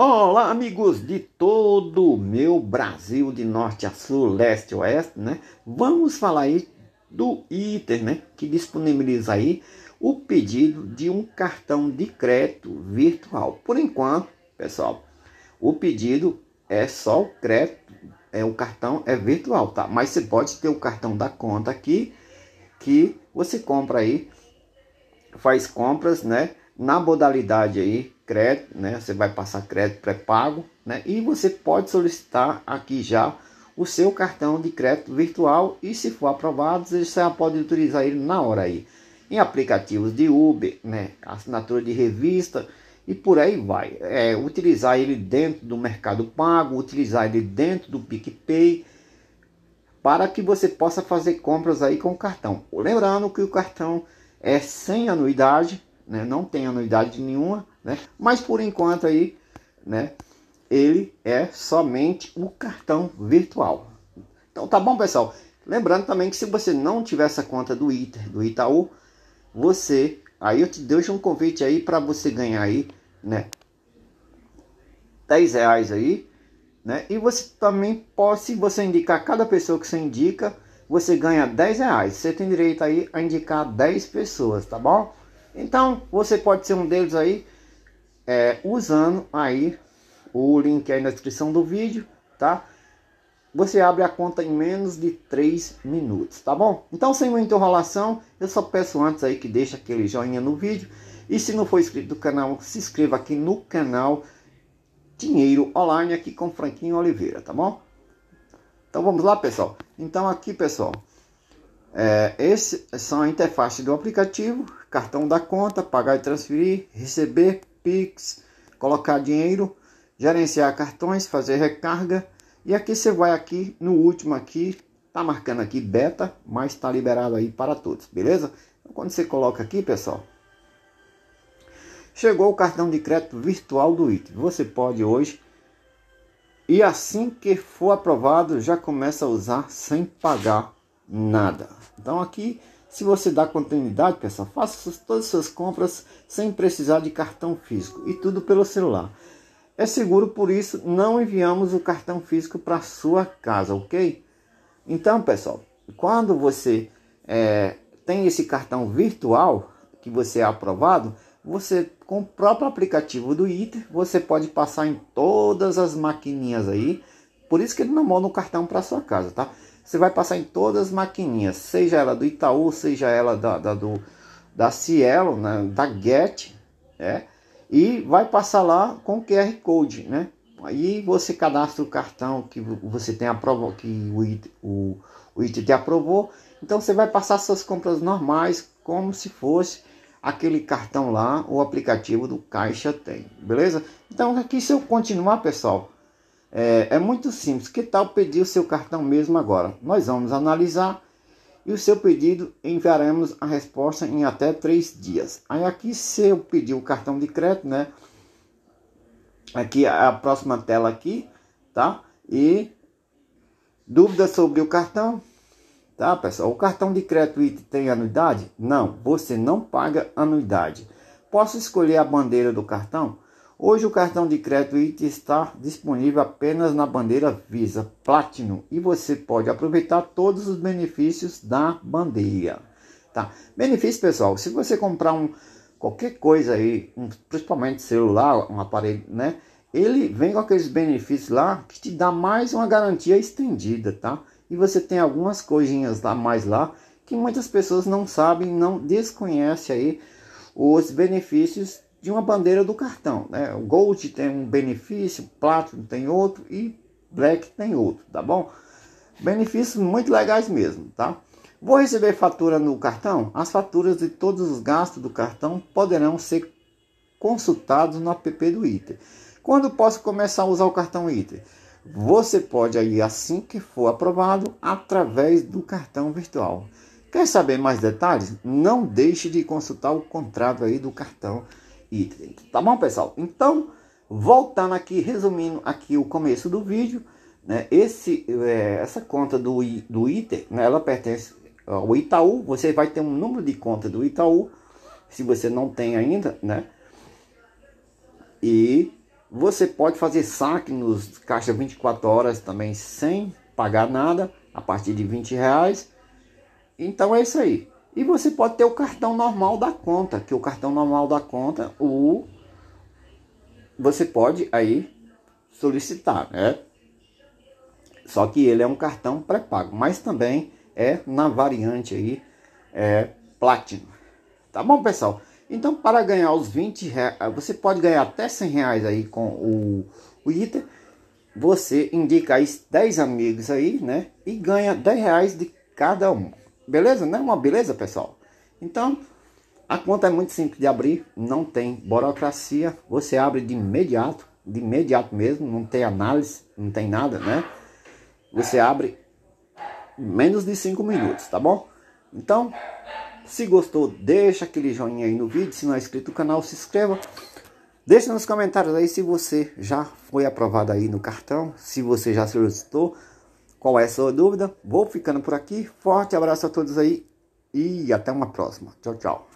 Olá, amigos de todo o meu Brasil, de norte a sul, leste a oeste, né? Vamos falar aí do ITER, né? Que disponibiliza aí o pedido de um cartão de crédito virtual. Por enquanto, pessoal, o pedido é só o crédito, é o cartão é virtual, tá? Mas você pode ter o cartão da conta aqui que você compra aí, faz compras, né? Na modalidade aí crédito, né? Você vai passar crédito pré-pago, né? E você pode solicitar aqui já o seu cartão de crédito virtual e se for aprovado, você já pode utilizar ele na hora aí. Em aplicativos de Uber, né? Assinatura de revista e por aí vai. É, utilizar ele dentro do Mercado Pago, utilizar ele dentro do PicPay para que você possa fazer compras aí com o cartão. Lembrando que o cartão é sem anuidade, né? não tem anuidade nenhuma, né? mas por enquanto aí, né? ele é somente o cartão virtual. Então tá bom, pessoal? Lembrando também que se você não tiver essa conta do Iter, do Itaú, você, aí eu te deixo um convite aí para você ganhar aí, né, 10 reais aí, né, e você também pode, se você indicar cada pessoa que você indica, você ganha 10 reais, você tem direito aí a indicar 10 pessoas, tá bom? Então, você pode ser um deles aí, é, usando aí o link aí na descrição do vídeo, tá? Você abre a conta em menos de 3 minutos, tá bom? Então, sem muita enrolação, eu só peço antes aí que deixe aquele joinha no vídeo. E se não for inscrito no canal, se inscreva aqui no canal Dinheiro Online, aqui com Franquinho Oliveira, tá bom? Então, vamos lá, pessoal. Então, aqui, pessoal, é, esse é só a interface do aplicativo, cartão da conta, pagar e transferir, receber Pix, colocar dinheiro, gerenciar cartões, fazer recarga. E aqui você vai aqui no último aqui, tá marcando aqui beta, mas tá liberado aí para todos, beleza? Então, quando você coloca aqui, pessoal, chegou o cartão de crédito virtual do IT. Você pode hoje e assim que for aprovado, já começa a usar sem pagar nada. Então aqui se você dá continuidade, pessoal, faça todas as suas compras sem precisar de cartão físico e tudo pelo celular. É seguro, por isso não enviamos o cartão físico para sua casa, ok? Então, pessoal, quando você é, tem esse cartão virtual que você é aprovado, você com o próprio aplicativo do ITER, você pode passar em todas as maquininhas aí. Por isso que ele não manda um cartão para sua casa, tá? Você vai passar em todas as maquininhas, seja ela do Itaú, seja ela da, da do, da Cielo, né, da Get, né? e vai passar lá com QR Code, né? Aí você cadastra o cartão que você tem aprovou, que o, IT, o, o aprovou. Então você vai passar suas compras normais, como se fosse aquele cartão lá, o aplicativo do Caixa tem, beleza? Então aqui se eu continuar, pessoal, é, é, muito simples. Que tal pedir o seu cartão mesmo agora? Nós vamos analisar e o seu pedido enviaremos a resposta em até três dias. Aí aqui se eu pedir o cartão de crédito, né? Aqui a próxima tela aqui, tá? E dúvidas sobre o cartão, tá, pessoal? O cartão de crédito tem anuidade? Não, você não paga anuidade. Posso escolher a bandeira do cartão? Hoje o cartão de crédito está disponível apenas na bandeira Visa Platinum e você pode aproveitar todos os benefícios da bandeira. Tá? Benefício pessoal, se você comprar um qualquer coisa aí, um, principalmente celular, um aparelho, né? Ele vem com aqueles benefícios lá que te dá mais uma garantia estendida, tá? E você tem algumas coisinhas a mais lá que muitas pessoas não sabem, não desconhecem aí os benefícios de uma bandeira do cartão. Né? O Gold tem um benefício, Platinum tem outro e Black tem outro, tá bom? Benefícios muito legais mesmo, tá? Vou receber fatura no cartão? As faturas de todos os gastos do cartão poderão ser consultados no app do ITER. Quando posso começar a usar o cartão ITER? Você pode aí assim que for aprovado através do cartão virtual. Quer saber mais detalhes? Não deixe de consultar o contrato aí do cartão virtual item. Tá bom, pessoal? Então, voltando aqui, resumindo aqui o começo do vídeo, né? Esse, é, essa conta do, do item, né? ela pertence ao Itaú. Você vai ter um número de conta do Itaú, se você não tem ainda, né? E você pode fazer saque nos caixa 24 horas também sem pagar nada, a partir de 20 reais. Então é isso aí. E você pode ter o cartão normal da conta, que o cartão normal da conta, o você pode aí solicitar, né? Só que ele é um cartão pré-pago, mas também é na variante aí é Platinum. Tá bom, pessoal? Então, para ganhar os 20 reais, você pode ganhar até 100 reais aí com o, o ITA. Você indica aí 10 amigos aí, né? E ganha 10 reais de cada um. Beleza? Não é uma beleza, pessoal? Então, a conta é muito simples de abrir, não tem burocracia, você abre de imediato, de imediato mesmo, não tem análise, não tem nada, né? Você abre menos de 5 minutos, tá bom? Então, se gostou, deixa aquele joinha aí no vídeo, se não é inscrito no canal, se inscreva. Deixa nos comentários aí se você já foi aprovado aí no cartão, se você já solicitou, qual é a sua dúvida? Vou ficando por aqui. Forte abraço a todos aí e até uma próxima. Tchau, tchau.